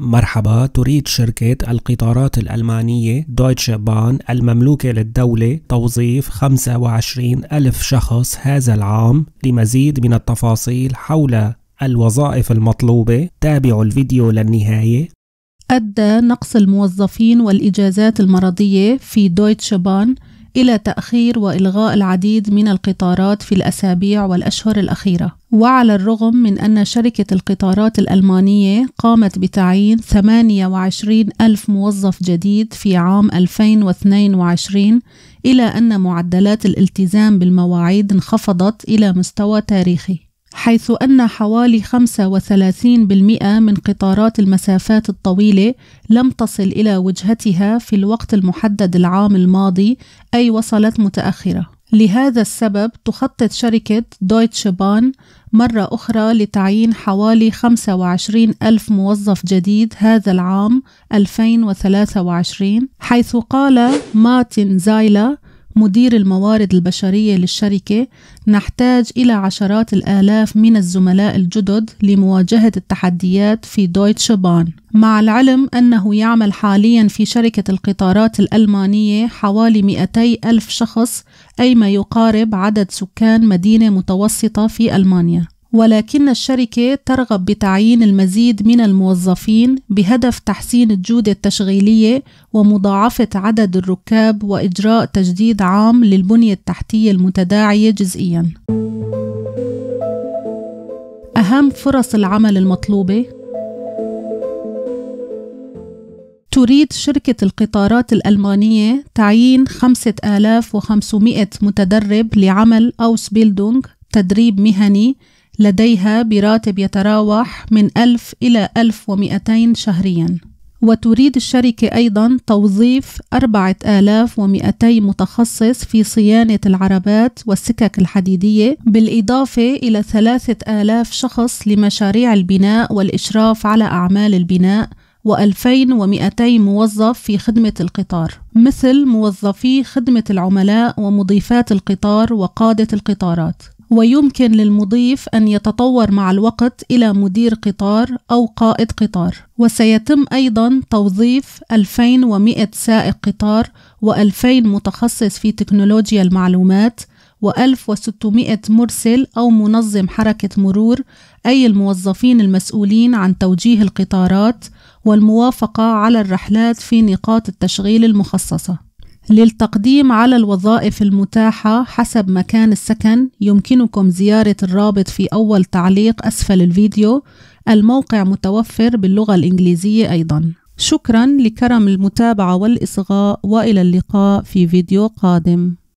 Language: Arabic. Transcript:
مرحبا تريد شركة القطارات الألمانية دويتش بان المملوكة للدولة توظيف 25 ألف شخص هذا العام لمزيد من التفاصيل حول الوظائف المطلوبة تابعوا الفيديو للنهاية أدى نقص الموظفين والإجازات المرضية في دويتش بان إلى تأخير وإلغاء العديد من القطارات في الأسابيع والأشهر الأخيرة وعلى الرغم من أن شركة القطارات الألمانية قامت بتعيين 28 ألف موظف جديد في عام 2022 إلى أن معدلات الالتزام بالمواعيد انخفضت إلى مستوى تاريخي حيث أن حوالي 35% من قطارات المسافات الطويلة لم تصل إلى وجهتها في الوقت المحدد العام الماضي أي وصلت متأخرة. لهذا السبب تخطط شركة دويتش بان مرة أخرى لتعيين حوالي 25 ألف موظف جديد هذا العام 2023 حيث قال مارتن زايلا مدير الموارد البشرية للشركة نحتاج إلى عشرات الآلاف من الزملاء الجدد لمواجهة التحديات في دويتش بان مع العلم أنه يعمل حاليا في شركة القطارات الألمانية حوالي 200 ألف شخص أي ما يقارب عدد سكان مدينة متوسطة في ألمانيا ولكن الشركة ترغب بتعيين المزيد من الموظفين بهدف تحسين الجودة التشغيلية ومضاعفة عدد الركاب وإجراء تجديد عام للبنية التحتية المتداعية جزئياً. أهم فرص العمل المطلوبة تريد شركة القطارات الألمانية تعيين 5500 متدرب لعمل أوس بيلدونغ تدريب مهني لديها براتب يتراوح من 1000 إلى 1200 شهرياً وتريد الشركة أيضا توظيف 4200 متخصص في صيانة العربات والسكك الحديدية بالإضافة إلى 3000 شخص لمشاريع البناء والإشراف على أعمال البناء و2200 موظف في خدمة القطار مثل موظفي خدمة العملاء ومضيفات القطار وقادة القطارات ويمكن للمضيف أن يتطور مع الوقت إلى مدير قطار أو قائد قطار وسيتم أيضا توظيف 2100 سائق قطار و2000 متخصص في تكنولوجيا المعلومات و1600 مرسل أو منظم حركة مرور أي الموظفين المسؤولين عن توجيه القطارات والموافقة على الرحلات في نقاط التشغيل المخصصة للتقديم على الوظائف المتاحة حسب مكان السكن يمكنكم زيارة الرابط في أول تعليق أسفل الفيديو الموقع متوفر باللغة الإنجليزية أيضاً شكرا لكرم المتابعة والإصغاء وإلى اللقاء في فيديو قادم